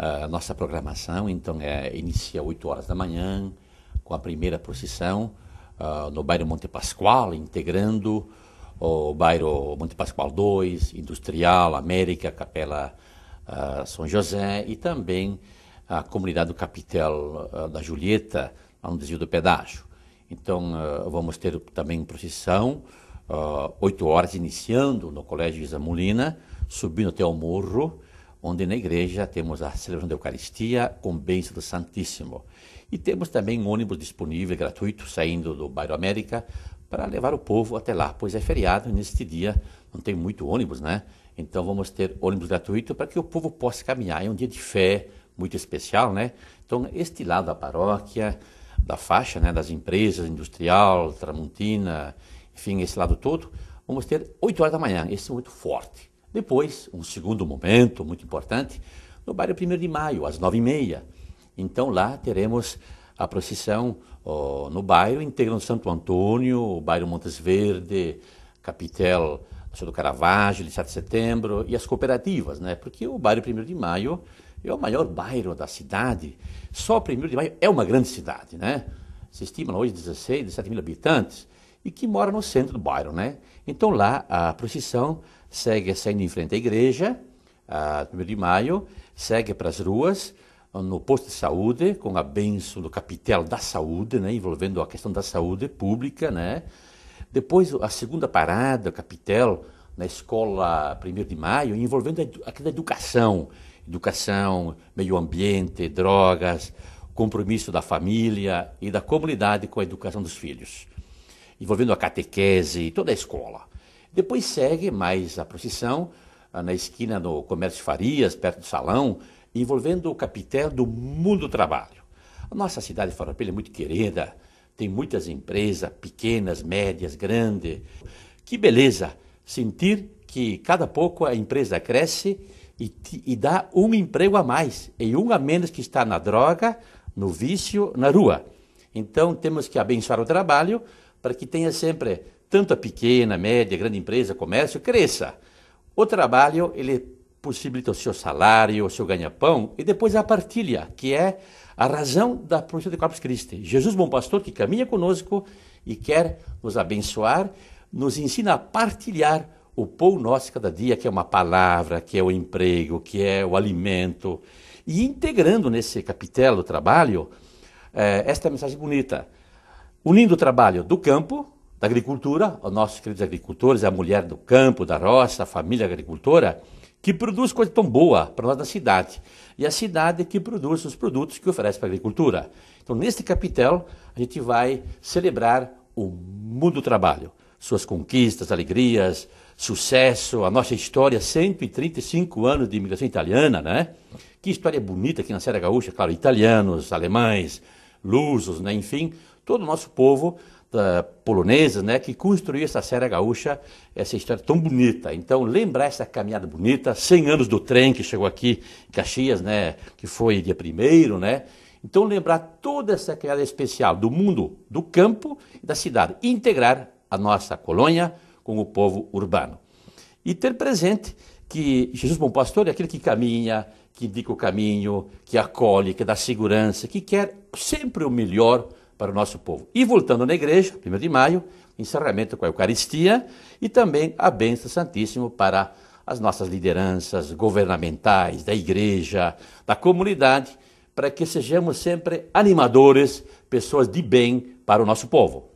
a nossa programação. Então, é, inicia 8 horas da manhã, com a primeira procissão uh, no bairro Monte Pascoal, integrando o bairro Monte Pascoal II, Industrial, América, Capela uh, São José e também a comunidade do Capitel uh, da Julieta, no desvio do pedágio. Então, vamos ter também procissão, uh, 8 horas, iniciando no Colégio Isamulina, subindo até o morro, onde na igreja temos a celebração da Eucaristia com bênção do Santíssimo. E temos também um ônibus disponível gratuito saindo do bairro América para levar o povo até lá, pois é feriado e neste dia não tem muito ônibus, né? Então vamos ter ônibus gratuito para que o povo possa caminhar. É um dia de fé muito especial, né? Então este lado da paróquia, da faixa, né, das empresas, industrial, tramontina, enfim, esse lado todo, vamos ter 8 horas da manhã. Esse é muito forte. Depois, um segundo momento muito importante, no bairro 1 de Maio, às 9h30. Então lá teremos a procissão no bairro, integrando Santo Antônio, o bairro Montes Verde, Capitel do Caravaggio, 7 de setembro, e as cooperativas, né? Porque o bairro 1 de Maio é o maior bairro da cidade. Só o 1 de Maio é uma grande cidade, né? Se estima hoje 16, 17 mil habitantes, e que mora no centro do bairro, né? Então lá a procissão segue saindo em frente à igreja, a 1 de maio, segue para as ruas, no posto de saúde, com a benção do capitel da saúde, né, envolvendo a questão da saúde pública. Né. Depois, a segunda parada, capitel, na escola 1 de maio, envolvendo a, da educação, educação, meio ambiente, drogas, compromisso da família e da comunidade com a educação dos filhos, envolvendo a catequese, toda a escola. Depois segue mais a procissão ah, na esquina do Comércio Farias, perto do Salão, envolvendo o capitel do mundo do trabalho. A nossa cidade de Farroupilha é muito querida, tem muitas empresas, pequenas, médias, grandes. Que beleza sentir que cada pouco a empresa cresce e, e dá um emprego a mais, e um a menos que está na droga, no vício, na rua. Então temos que abençoar o trabalho para que tenha sempre tanto a pequena, média, grande empresa, comércio, cresça. O trabalho, ele possibilita o seu salário, o seu ganha-pão e depois a partilha, que é a razão da profissão de Corpus Christi. Jesus, bom pastor, que caminha conosco e quer nos abençoar, nos ensina a partilhar o pão nosso cada dia, que é uma palavra, que é o emprego, que é o alimento. E integrando nesse capitelo do trabalho, eh, esta mensagem bonita. Unindo o trabalho do campo da agricultura, os nossos queridos agricultores, é a mulher do campo, da roça, a família agricultora, que produz coisa tão boa para nós da cidade. E a cidade que produz os produtos que oferece para a agricultura. Então, neste capitel, a gente vai celebrar o mundo do trabalho, suas conquistas, alegrias, sucesso, a nossa história, 135 anos de imigração italiana, né? Que história bonita aqui na Serra Gaúcha, claro, italianos, alemães, lusos, né? Enfim, todo o nosso povo eh, polonesas, né, que construíram essa Serra Gaúcha, essa história tão bonita. Então, lembrar essa caminhada bonita, 100 anos do trem que chegou aqui em Caxias, né, que foi dia primeiro, né? Então, lembrar toda essa caminhada especial do mundo do campo e da cidade, integrar a nossa colônia com o povo urbano. E ter presente que Jesus Bom Pastor é aquele que caminha, que indica o caminho, que acolhe, que dá segurança, que quer sempre o melhor para o nosso povo. E voltando na igreja, 1 de maio, encerramento com a Eucaristia e também a Bênção Santíssima para as nossas lideranças governamentais, da igreja, da comunidade, para que sejamos sempre animadores, pessoas de bem para o nosso povo.